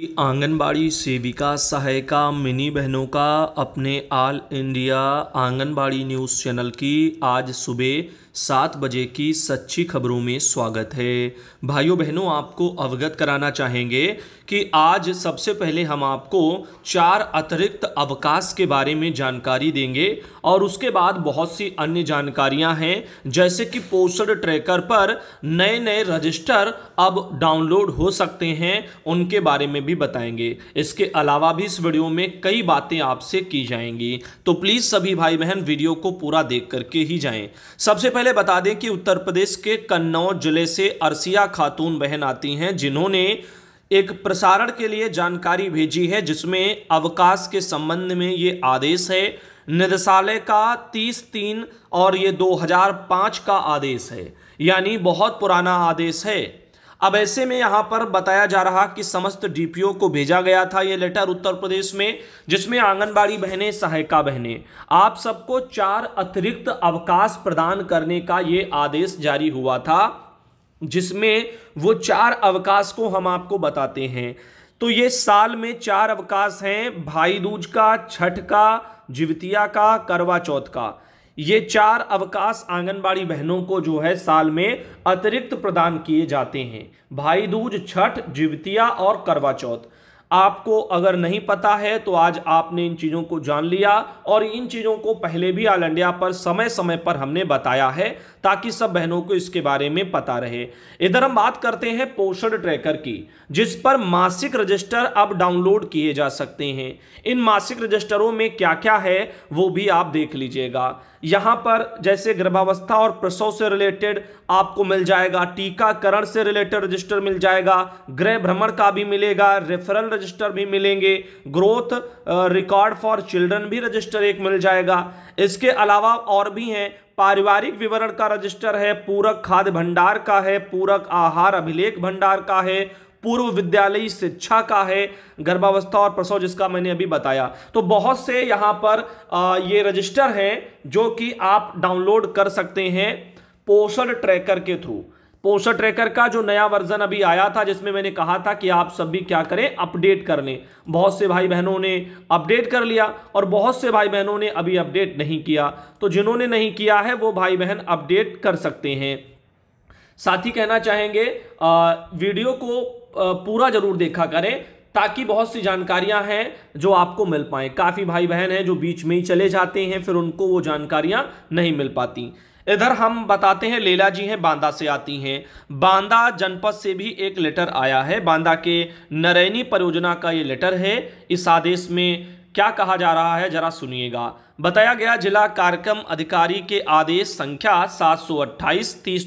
कि आंगनबाड़ी सेविका सहायिका मिनी बहनों का अपने all India anganwadi news channel की आज सुबह सात बजे की सच्ची खबरों में स्वागत है भाइयों बहनों आपको अवगत कराना चाहेंगे कि आज सबसे पहले हम आपको चार अतिरिक्त अवकाश के बारे में जानकारी देंगे और उसके बाद बहुत सी अन्य जानकारियां हैं जैसे कि पोस्टर ट्रैकर पर नए नए रजिस्टर अब डाउनलोड हो सकते हैं उनके बारे में भी बताएंगे इसके अलावा भी इस वीडियो में कई बातें आपसे की जाएंगी तो प्लीज़ सभी भाई बहन वीडियो को पूरा देख करके ही जाए सबसे पहले पहले बता दें कि उत्तर प्रदेश के कन्नौज जिले से अरसिया खातून बहन आती हैं जिन्होंने एक प्रसारण के लिए जानकारी भेजी है जिसमें अवकाश के संबंध में ये आदेश है निदेशालय का तीस तीन और ये 2005 का आदेश है यानी बहुत पुराना आदेश है अब ऐसे में यहां पर बताया जा रहा कि समस्त डीपीओ को भेजा गया था यह लेटर उत्तर प्रदेश में जिसमें आंगनबाड़ी बहनें सहायिका बहनें आप सबको चार अतिरिक्त अवकाश प्रदान करने का ये आदेश जारी हुआ था जिसमें वो चार अवकाश को हम आपको बताते हैं तो ये साल में चार अवकाश हैं भाई दूज का छठ का जीवितिया का करवा चौथ का ये चार अवकाश आंगनबाड़ी बहनों को जो है साल में अतिरिक्त प्रदान किए जाते हैं भाई दूज छठ जीवतिया और करवा चौथ आपको अगर नहीं पता है तो आज आपने इन चीज़ों को जान लिया और इन चीज़ों को पहले भी ऑल इंडिया पर समय समय पर हमने बताया है ताकि सब बहनों को इसके बारे में पता रहे इधर हम बात करते हैं पोषण ट्रैकर की जिस पर मासिक रजिस्टर अब डाउनलोड किए जा सकते हैं इन मासिक रजिस्टरों में क्या क्या है वो भी आप देख लीजिएगा यहाँ पर जैसे गर्भावस्था और प्रसव से रिलेटेड आपको मिल जाएगा टीकाकरण से रिलेटेड रजिस्टर मिल जाएगा गृह भ्रमण का भी मिलेगा रेफरल रजिस्टर भी मिलेंगे ग्रोथ रिकॉर्ड फॉर चिल्ड्रन भी रजिस्टर एक मिल जाएगा इसके अलावा और भी हैं पारिवारिक विवरण का रजिस्टर है पूरक खाद्य भंडार का है पूरक आहार अभिलेख भंडार का है पूर्व विद्यालयी शिक्षा का है गर्भावस्था और प्रसव जिसका मैंने अभी बताया तो बहुत से यहाँ पर आ, ये रजिस्टर हैं जो कि आप डाउनलोड कर सकते हैं पोषण ट्रैकर के थ्रू पोषण ट्रैकर का जो नया वर्जन अभी आया था जिसमें मैंने कहा था कि आप सभी क्या करें अपडेट कर लें बहुत से भाई बहनों ने अपडेट कर लिया और बहुत से भाई बहनों ने अभी अपडेट नहीं किया तो जिन्होंने नहीं किया है वो भाई बहन अपडेट कर सकते हैं साथ ही कहना चाहेंगे आ, वीडियो को पूरा जरूर देखा करें ताकि बहुत सी जानकारियां हैं जो आपको मिल पाए काफ़ी भाई बहन हैं जो बीच में ही चले जाते हैं फिर उनको वो जानकारियां नहीं मिल पाती इधर हम बताते हैं लेला जी हैं बांदा से आती हैं बांदा जनपद से भी एक लेटर आया है बांदा के नरैनी परियोजना का ये लेटर है इस आदेश में क्या कहा जा रहा है जरा सुनिएगा बताया गया जिला कार्यक्रम अधिकारी के आदेश संख्या सात सौ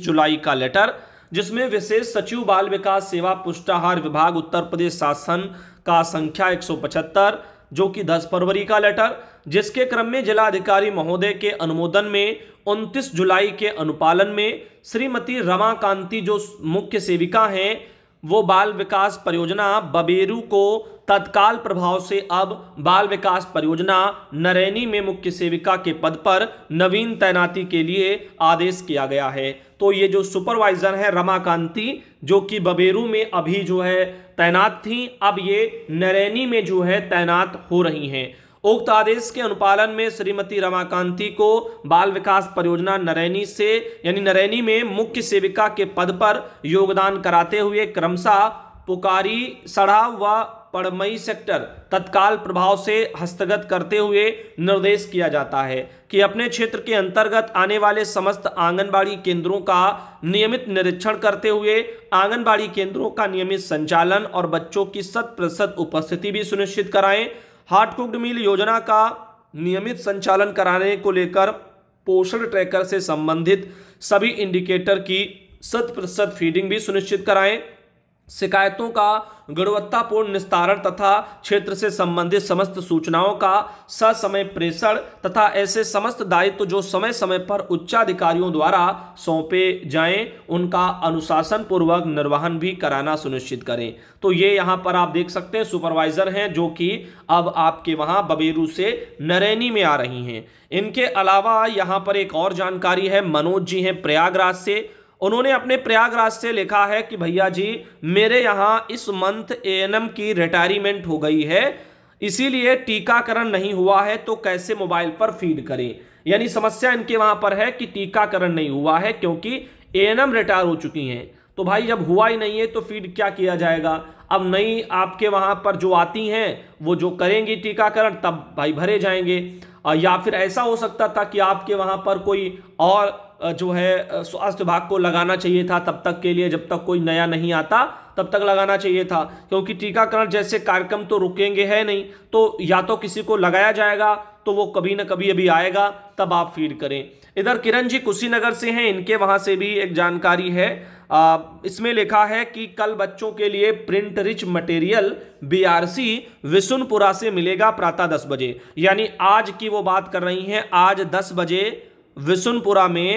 जुलाई का लेटर जिसमें विशेष सचिव बाल विकास सेवा पुष्टाहार विभाग उत्तर प्रदेश शासन का संख्या एक जो कि 10 फरवरी का लेटर जिसके क्रम में जिलाधिकारी महोदय के अनुमोदन में 29 जुलाई के अनुपालन में श्रीमती रमा जो मुख्य सेविका हैं वो बाल विकास परियोजना बबेरू को तत्काल प्रभाव से अब बाल विकास परियोजना नरैनी में मुख्य सेविका के पद पर नवीन तैनाती के लिए आदेश किया गया है तो ये जो सुपरवाइज़र है रमाकांति जो कि बबेरू में अभी जो है तैनात थी अब ये नरैनी में जो है तैनात हो रही हैं उक्त आदेश के अनुपालन में श्रीमती रमाकांति को बाल विकास परियोजना नरैनी से यानी नरैनी में मुख्य सेविका के पद पर योगदान कराते हुए क्रमशः पुकारी सड़ा व पड़मई सेक्टर तत्काल प्रभाव से हस्तगत करते हुए निर्देश किया जाता है कि अपने क्षेत्र के अंतर्गत आने वाले समस्त आंगनबाड़ी केंद्रों का नियमित निरीक्षण करते हुए आंगनबाड़ी केंद्रों का नियमित संचालन और बच्चों की शत प्रतिशत उपस्थिति भी सुनिश्चित कराएं हार्ट कुक्ड मील योजना का नियमित संचालन कराने को लेकर पोषण ट्रैकर से संबंधित सभी इंडिकेटर की शत प्रतिशत फीडिंग भी सुनिश्चित कराएं शिकायतों का गुणवत्तापूर्ण निस्तारण तथा क्षेत्र से संबंधित समस्त सूचनाओं का ससमय प्रेषण तथा ऐसे समस्त दायित्व जो समय समय पर उच्चाधिकारियों द्वारा सौंपे जाएं उनका अनुशासन पूर्वक निर्वहन भी कराना सुनिश्चित करें तो ये यहाँ पर आप देख सकते हैं सुपरवाइजर हैं जो कि अब आपके वहाँ बबेरू से नरैनी में आ रही हैं इनके अलावा यहाँ पर एक और जानकारी है मनोज जी हैं प्रयागराज से उन्होंने अपने प्रयागराज से लिखा है कि भैया जी मेरे यहाँ इस मंथ ए की रिटायरमेंट हो गई है इसीलिए टीकाकरण नहीं हुआ है तो कैसे मोबाइल पर फीड करें यानी समस्या इनके वहां पर है कि टीकाकरण नहीं हुआ है क्योंकि ए रिटायर हो चुकी हैं तो भाई जब हुआ ही नहीं है तो फीड क्या किया जाएगा अब नई आपके वहां पर जो आती हैं वो जो करेंगी टीकाकरण तब भाई भरे जाएंगे या फिर ऐसा हो सकता था कि आपके वहाँ पर कोई और जो है स्वास्थ्य विभाग को लगाना चाहिए था तब तक के लिए जब तक कोई नया नहीं आता तब तक लगाना चाहिए था क्योंकि टीकाकरण जैसे कार्यक्रम तो रुकेंगे है नहीं तो या तो किसी को लगाया जाएगा तो वो कभी ना कभी अभी आएगा तब आप फीड करें इधर किरण जी कुशीनगर से हैं इनके वहाँ से भी एक जानकारी है आ, इसमें लिखा है कि कल बच्चों के लिए print rich material BRC Visunpura से मिलेगा प्रातः दस बजे यानी आज की वो बात कर रही हैं आज दस बजे विसुनपुरा में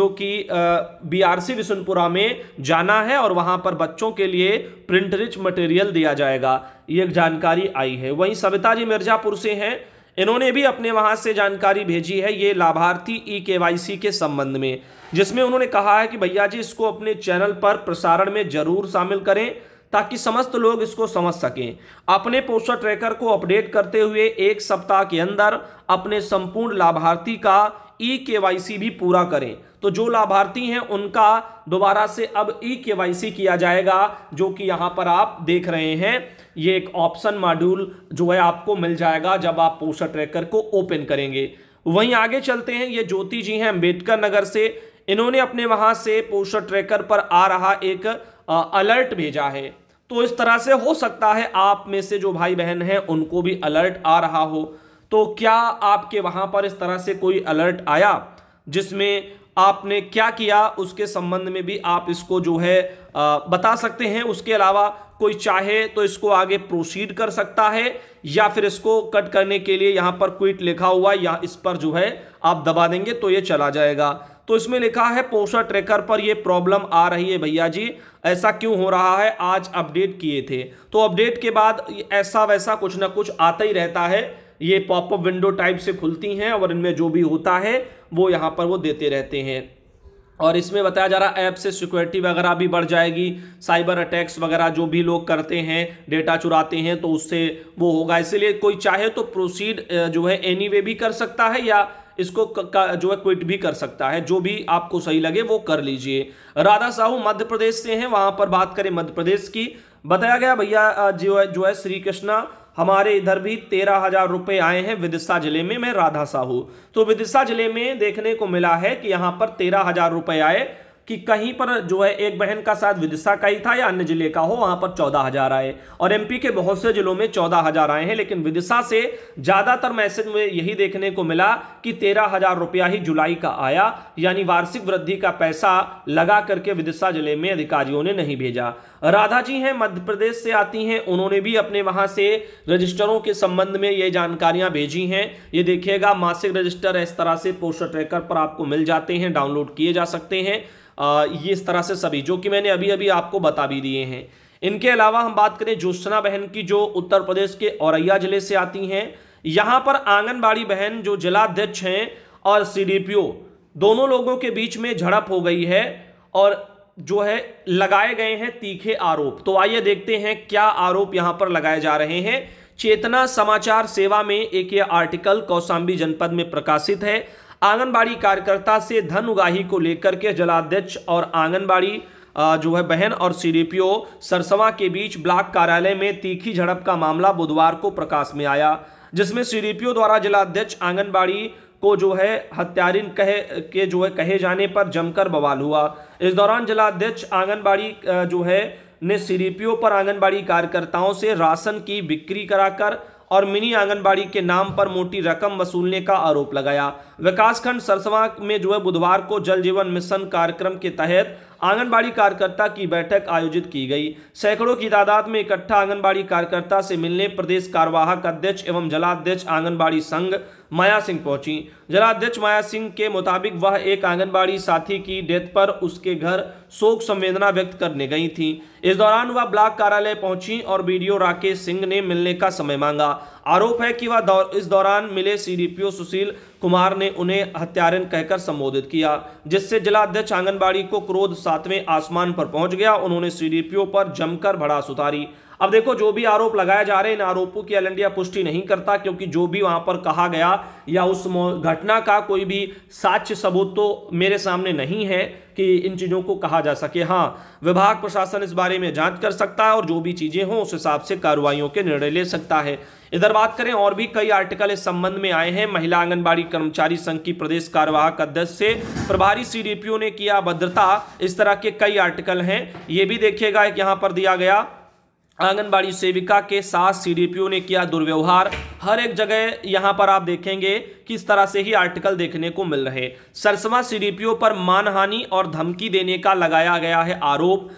जो कि बीआरसी विसुनपुरा में जाना है और वहाँ पर बच्चों के लिए प्रिंट रिच मटेरियल दिया जाएगा ये जानकारी आई है वहीं सविता जी मिर्ज़ापुर से हैं इन्होंने भी अपने वहाँ से जानकारी भेजी है ये लाभार्थी ई e के के संबंध में जिसमें उन्होंने कहा है कि भैया जी इसको अपने चैनल पर प्रसारण में जरूर शामिल करें ताकि समस्त लोग इसको समझ सकें अपने पोस्टर ट्रैकर को अपडेट करते हुए एक सप्ताह के अंदर अपने संपूर्ण लाभार्थी का ई e के भी पूरा करें तो जो लाभार्थी हैं उनका दोबारा से अब ई e के किया जाएगा जो कि यहां पर आप देख रहे हैं ये एक ऑप्शन मॉड्यूल जो है आपको मिल जाएगा जब आप पोस्टर ट्रैकर को ओपन करेंगे वहीं आगे चलते हैं ये ज्योति जी हैं अम्बेडकर नगर से इन्होंने अपने वहां से पोस्टर ट्रैकर पर आ रहा एक अलर्ट भेजा है तो इस तरह से हो सकता है आप में से जो भाई बहन हैं उनको भी अलर्ट आ रहा हो तो क्या आपके वहां पर इस तरह से कोई अलर्ट आया जिसमें आपने क्या किया उसके संबंध में भी आप इसको जो है आ, बता सकते हैं उसके अलावा कोई चाहे तो इसको आगे प्रोसीड कर सकता है या फिर इसको कट करने के लिए यहाँ पर क्विट लिखा हुआ या इस पर जो है आप दबा देंगे तो ये चला जाएगा तो इसमें लिखा है पोस्टर ट्रैकर पर ये प्रॉब्लम आ रही है भैया जी ऐसा क्यों हो रहा है आज अपडेट किए थे तो अपडेट के बाद ऐसा वैसा कुछ ना कुछ आता ही रहता है ये पॉपअप विंडो टाइप से खुलती हैं और इनमें जो भी होता है वो यहाँ पर वो देते रहते हैं और इसमें बताया जा रहा है ऐप से सिक्योरिटी वगैरह भी बढ़ जाएगी साइबर अटैक्स वगैरह जो भी लोग करते हैं डेटा चुराते हैं तो उससे वो होगा इसलिए कोई चाहे तो प्रोसीड जो है एनी वे भी कर सकता है या इसको जो है क्विट भी कर सकता है जो भी आपको सही लगे वो कर लीजिए राधा साहू मध्य प्रदेश से हैं वहाँ पर बात करें मध्य प्रदेश की बताया गया भैया जो है जो है श्री कृष्णा हमारे इधर भी तेरह हजार रुपये आए हैं विदिशा जिले में मैं राधा साहू तो विदिशा जिले में देखने को मिला है कि यहाँ पर तेरह हजार रुपये आए कि कहीं पर जो है एक बहन का साथ विदिशा का ही था या अन्य जिले का हो वहां पर चौदह हजार आए और एमपी के बहुत से जिलों में चौदह हजार आए हैं लेकिन विदिशा से ज्यादातर मैसेज में यही देखने को मिला कि तेरह हजार रुपया ही जुलाई का आया यानी वार्षिक वृद्धि का पैसा लगा करके विदिशा जिले में अधिकारियों ने नहीं भेजा राधा जी हैं मध्य प्रदेश से आती हैं उन्होंने भी अपने वहां से रजिस्टरों के संबंध में ये जानकारियां भेजी हैं ये देखिएगा मासिक रजिस्टर इस तरह से पोस्टर ट्रैकर पर आपको मिल जाते हैं डाउनलोड किए जा सकते हैं ये इस तरह से सभी जो कि मैंने अभी अभी आपको बता भी दिए हैं इनके अलावा हम बात करें ज्योत्सना बहन की जो उत्तर प्रदेश के औरैया जिले से आती हैं यहाँ पर आंगनबाड़ी बहन जो जिलाध्यक्ष हैं और सी दोनों लोगों के बीच में झड़प हो गई है और जो है लगाए गए हैं तीखे आरोप तो आइए देखते हैं क्या आरोप यहाँ पर लगाए जा रहे हैं चेतना समाचार सेवा में एक ये आर्टिकल कौशाम्बी जनपद में प्रकाशित है आंगनबाड़ी कार्यकर्ता से धन उगाही को लेकर के जिलाध्यक्ष और आंगनबाड़ी जो है बहन और सीडीपीओ सरसवा के बीच ब्लॉक कार्यालय में तीखी झड़प का मामला बुधवार को प्रकाश में आया जिसमें सीडीपीओ द्वारा जिलाध्यक्ष आंगनबाड़ी को जो है हत्यारिन कहे के जो है कहे जाने पर जमकर बवाल हुआ इस दौरान जिलाध्यक्ष आंगनबाड़ी जो है ने सीडीपीओ पर आंगनबाड़ी कार्यकर्ताओं से राशन की बिक्री कराकर और मिनी आंगनबाड़ी के नाम पर मोटी रकम वसूलने का आरोप लगाया विकासखंड सरसवा में जो है बुधवार को जल जीवन मिशन कार्यक्रम के तहत आंगनबाड़ी कार्यकर्ता की बैठक आयोजित की गई सैकड़ों की तादाद में इकट्ठा आंगनबाड़ी कार्यकर्ता से मिलने प्रदेश कार्यवाहक अध्यक्ष एवं जलाध्यक्ष आंगनबाड़ी संघ माया सिंह पहुंची जिलाध्यक्ष माया सिंह के मुताबिक वह एक आंगनबाड़ी साथी की डेथ पर उसके घर शोक संवेदना व्यक्त करने गई थी इस दौरान वह ब्लॉक कार्यालय पहुंची और वीडियो राकेश सिंह ने मिलने का समय मांगा आरोप है कि वह दौर, इस दौरान मिले सीडीपीओ सुशील कुमार ने उन्हें हत्यारण कहकर संबोधित किया जिससे जिलाध्यक्ष आंगनबाड़ी को क्रोध सातवें आसमान पर पहुंच गया उन्होंने सीडीपीओ पर जमकर भड़ास उतारी अब देखो जो भी आरोप लगाए जा रहे हैं इन आरोपों की एल इंडिया पुष्टि नहीं करता क्योंकि जो भी वहां पर कहा गया या उस घटना का कोई भी साक्ष्य सबूत तो मेरे सामने नहीं है कि इन चीज़ों को कहा जा सके हाँ विभाग प्रशासन इस बारे में जांच कर सकता है और जो भी चीज़ें हों उस हिसाब से कार्रवाइयों के निर्णय ले सकता है इधर बात करें और भी कई आर्टिकल इस संबंध में आए हैं महिला आंगनबाड़ी कर्मचारी संघ की प्रदेश कार्यवाहक अध्यक्ष से प्रभारी सीडीपीओ ने किया भद्रता इस तरह के कई आर्टिकल हैं ये भी देखिएगा एक यहाँ पर दिया गया आंगनबाड़ी सेविका के साथ सीडीपीओ ने किया दुर्व्यवहार हर एक जगह यहाँ पर आप देखेंगे किस तरह से ही आर्टिकल देखने को मिल रहे सरसवा सीडीपीओ पर मानहानि और धमकी देने का लगाया गया है आरोप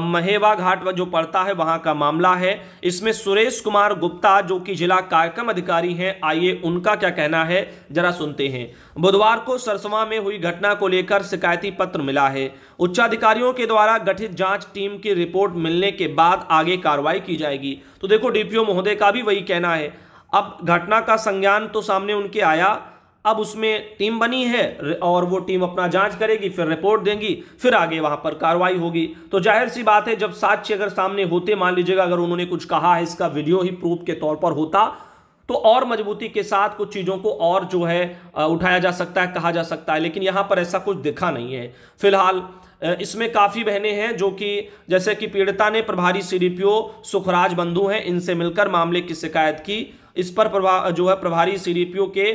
महेवा घाट जो पड़ता है वहां का मामला है इसमें सुरेश कुमार गुप्ता जो कि जिला कार्यक्रम अधिकारी हैं आइए उनका क्या कहना है जरा सुनते हैं बुधवार को सरसवा में हुई घटना को लेकर शिकायती पत्र मिला है उच्चाधिकारियों के द्वारा गठित जांच टीम की रिपोर्ट मिलने के बाद आगे कार्रवाई की जाएगी तो देखो डीपीओ महोदय का भी वही कहना है अब घटना का संज्ञान तो सामने उनके आया अब उसमें टीम बनी है और वो टीम अपना जांच करेगी फिर रिपोर्ट देंगी फिर आगे वहां पर कार्रवाई होगी तो जाहिर सी बात है जब साक्ष्य अगर सामने होते मान लीजिएगा अगर उन्होंने कुछ कहा है इसका वीडियो ही प्रूफ के तौर पर होता तो और मजबूती के साथ कुछ चीज़ों को और जो है उठाया जा सकता है कहा जा सकता है लेकिन यहाँ पर ऐसा कुछ दिखा नहीं है फिलहाल इसमें काफ़ी बहनें हैं जो कि जैसे कि पीड़िता ने प्रभारी सीडीपीओ सुखराज बंधु हैं इनसे मिलकर मामले की शिकायत की इस पर प्रभा जो है प्रभारी सीडीपीओ के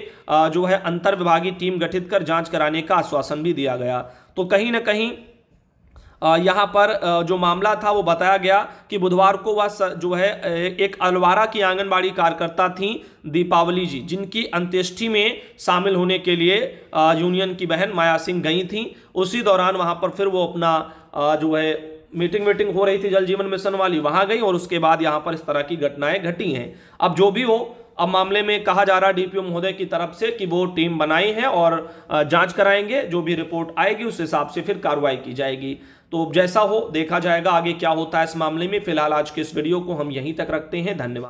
जो है अंतर विभागीय टीम गठित कर जांच कराने का आश्वासन भी दिया गया तो कहीं ना कहीं यहाँ पर जो मामला था वो बताया गया कि बुधवार को वह जो है एक अलवारा की आंगनबाड़ी कार्यकर्ता थी दीपावली जी जिनकी अंत्येष्टि में शामिल होने के लिए यूनियन की बहन माया सिंह गई थी उसी दौरान वहाँ पर फिर वो अपना जो है मीटिंग वीटिंग हो रही थी जल जीवन मिशन वाली वहां गई और उसके बाद यहाँ पर इस तरह की घटनाएं घटी हैं अब जो भी हो अब मामले में कहा जा रहा है डीपीओ महोदय की तरफ से कि वो टीम बनाई है और जांच कराएंगे जो भी रिपोर्ट आएगी उस हिसाब से फिर कार्रवाई की जाएगी तो जैसा हो देखा जाएगा आगे क्या होता है इस मामले में फिलहाल आज के इस वीडियो को हम यहीं तक रखते हैं धन्यवाद